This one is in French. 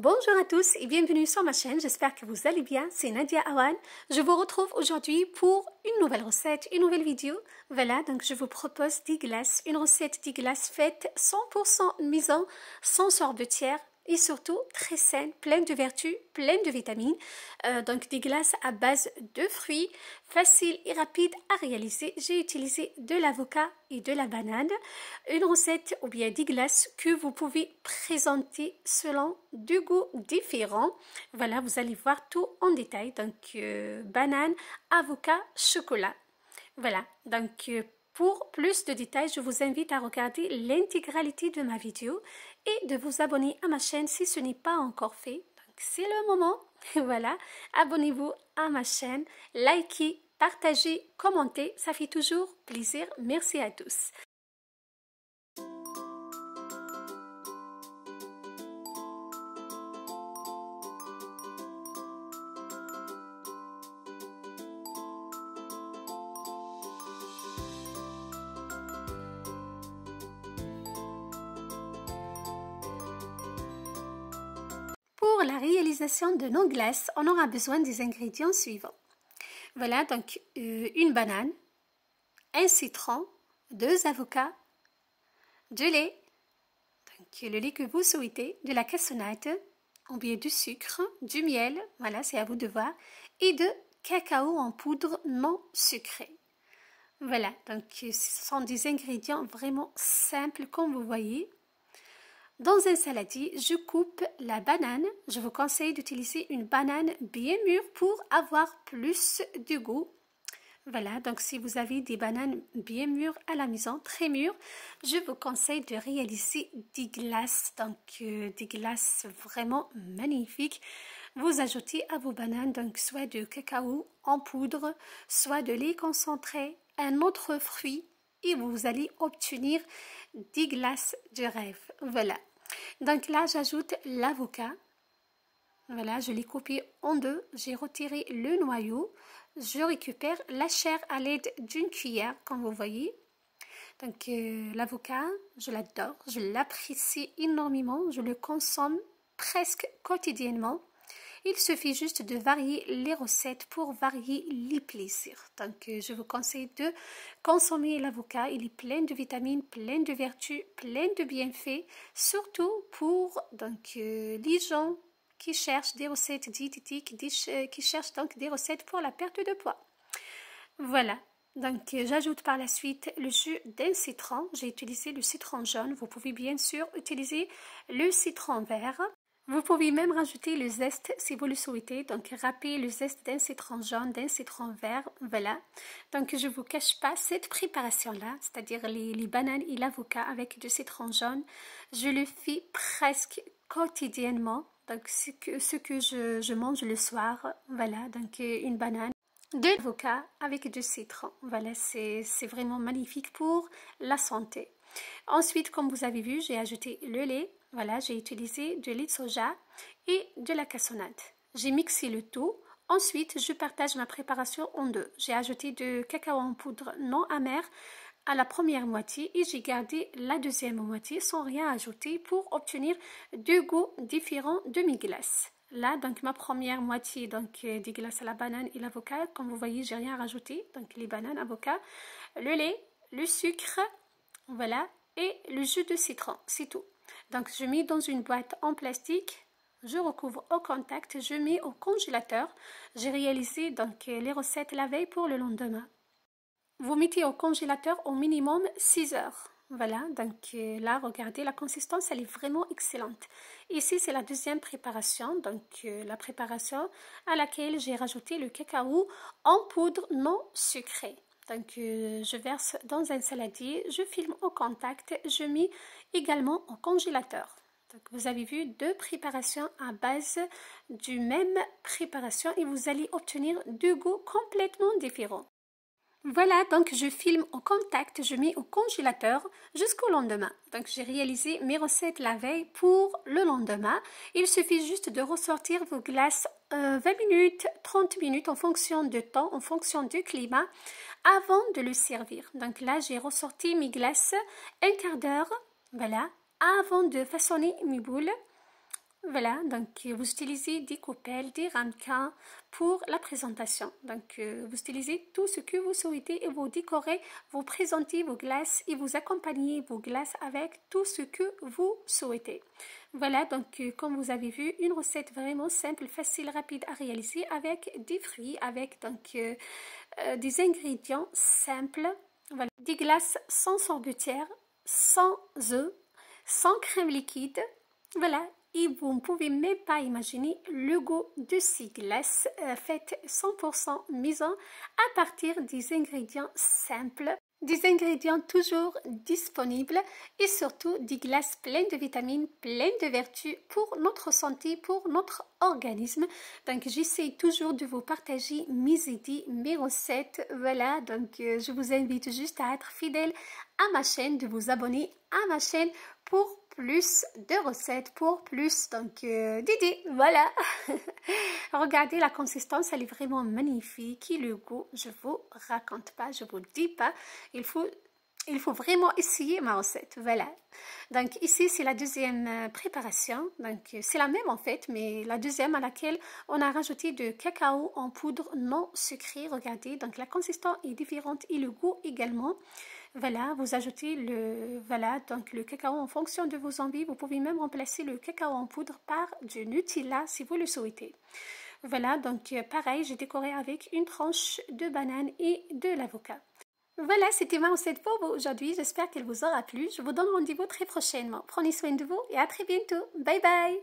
Bonjour à tous et bienvenue sur ma chaîne, j'espère que vous allez bien, c'est Nadia Awan. Je vous retrouve aujourd'hui pour une nouvelle recette, une nouvelle vidéo. Voilà, donc je vous propose 10 glaces, une recette 10 glaces faite 100% maison, sans sorbetière, et surtout très saine, pleine de vertus, pleine de vitamines. Euh, donc des glaces à base de fruits, faciles et rapides à réaliser. J'ai utilisé de l'avocat et de la banane. Une recette ou bien des glaces que vous pouvez présenter selon du goût différent. Voilà, vous allez voir tout en détail. Donc euh, banane, avocat, chocolat. Voilà, donc euh, pour plus de détails, je vous invite à regarder l'intégralité de ma vidéo et de vous abonner à ma chaîne si ce n'est pas encore fait. C'est le moment. voilà, abonnez-vous à ma chaîne, likez, partagez, commentez, ça fait toujours plaisir. Merci à tous. la réalisation de nos glaces, on aura besoin des ingrédients suivants. Voilà, donc euh, une banane, un citron, deux avocats, du lait, donc le lait que vous souhaitez, de la cassonade, ou bien du sucre, du miel, voilà, c'est à vous de voir, et de cacao en poudre non sucré. Voilà, donc ce sont des ingrédients vraiment simples comme vous voyez. Dans un saladier, je coupe la banane. Je vous conseille d'utiliser une banane bien mûre pour avoir plus de goût. Voilà, donc si vous avez des bananes bien mûres à la maison, très mûres, je vous conseille de réaliser des glaces. Donc, euh, des glaces vraiment magnifiques. Vous ajoutez à vos bananes donc soit du cacao en poudre, soit de lait concentré, un autre fruit et vous allez obtenir des glaces de rêve. Voilà. Donc là, j'ajoute l'avocat. Voilà, je l'ai coupé en deux. J'ai retiré le noyau. Je récupère la chair à l'aide d'une cuillère, comme vous voyez. Donc euh, l'avocat, je l'adore, je l'apprécie énormément, je le consomme presque quotidiennement. Il suffit juste de varier les recettes pour varier les plaisirs. Donc, euh, je vous conseille de consommer l'avocat. Il est plein de vitamines, plein de vertus, plein de bienfaits, surtout pour donc, euh, les gens qui cherchent des recettes diététiques, euh, qui cherchent donc des recettes pour la perte de poids. Voilà, donc, j'ajoute par la suite le jus d'un citron. J'ai utilisé le citron jaune. Vous pouvez bien sûr utiliser le citron vert. Vous pouvez même rajouter le zeste si vous le souhaitez. Donc, râper le zeste d'un citron jaune, d'un citron vert, voilà. Donc, je ne vous cache pas cette préparation-là, c'est-à-dire les, bananes et l'avocat avec du citron jaune. Je le fais presque quotidiennement. Donc, ce que, je, mange le soir, voilà, donc une banane deux avocats avec du citron. Voilà, c'est vraiment magnifique pour la santé. Ensuite, comme vous avez vu, j'ai ajouté le lait. Voilà, j'ai utilisé du lait de soja et de la cassonade. J'ai mixé le tout. Ensuite, je partage ma préparation en deux. J'ai ajouté du cacao en poudre non amer à la première moitié et j'ai gardé la deuxième moitié sans rien ajouter pour obtenir deux goûts différents de mes glaces. Là, donc ma première moitié, donc euh, des glaces à la banane et l'avocat. Comme vous voyez, j'ai rien rajouté. Donc les bananes, avocat, le lait, le sucre, voilà, et le jus de citron, c'est tout. Donc, je mets dans une boîte en plastique, je recouvre au contact, je mets au congélateur. J'ai réalisé donc les recettes la veille pour le lendemain. Vous mettez au congélateur au minimum 6 heures. Voilà, donc euh, là, regardez, la consistance, elle est vraiment excellente. Ici, c'est la deuxième préparation, donc euh, la préparation à laquelle j'ai rajouté le cacao en poudre non sucrée. Donc, euh, je verse dans un saladier, je filme au contact, je mets également au congélateur. Donc, vous avez vu deux préparations à base du même préparation et vous allez obtenir deux goûts complètement différents. Voilà, donc je filme au contact, je mets au congélateur jusqu'au lendemain. Donc j'ai réalisé mes recettes la veille pour le lendemain. Il suffit juste de ressortir vos glaces 20 euh, minutes, 30 minutes en fonction du temps, en fonction du climat, avant de le servir. Donc là, j'ai ressorti mes glaces un quart d'heure, voilà, avant de façonner mes boules voilà, donc euh, vous utilisez des coupelles, des ramequins pour la présentation. Donc euh, vous utilisez tout ce que vous souhaitez et vous décorez, vous présentez vos glaces et vous accompagnez vos glaces avec tout ce que vous souhaitez. Voilà, donc euh, comme vous avez vu, une recette vraiment simple, facile, rapide à réaliser avec des fruits, avec donc des ingrédients simples. Voilà, des glaces sans sorbetière, sans œufs, sans crème liquide. Voilà, et vous ne pouvez même pas imaginer le goût de ces glaces euh, faites 100% maison à partir des ingrédients simples des ingrédients toujours disponibles et surtout des glaces pleines de vitamines, pleines de vertus pour notre santé, pour notre organisme. Donc j'essaie toujours de vous partager mes idées, mes recettes. Voilà, donc euh, je vous invite juste à être fidèle à ma chaîne, de vous abonner à ma chaîne pour plus de recettes, pour plus donc euh, d'idées. Voilà. Regardez la consistance, elle est vraiment magnifique. Et le goût, je vous raconte pas, je vous dis pas. Il faut il faut vraiment essayer ma recette. Voilà. Donc ici, c'est la deuxième euh, préparation. Donc euh, c'est la même en fait, mais la deuxième à laquelle on a rajouté du cacao en poudre non sucré. Regardez, donc la consistance est différente et le goût également. Voilà, vous ajoutez le, voilà, donc le cacao en fonction de vos envies. Vous pouvez même remplacer le cacao en poudre par du Nutella si vous le souhaitez. Voilà, donc euh, pareil, j'ai décoré avec une tranche de banane et de l'avocat. Voilà, c'était ma recette pour vous aujourd'hui. J'espère qu'elle vous aura plu. Je vous donne rendez-vous très prochainement. Prenez soin de vous et à très bientôt. Bye bye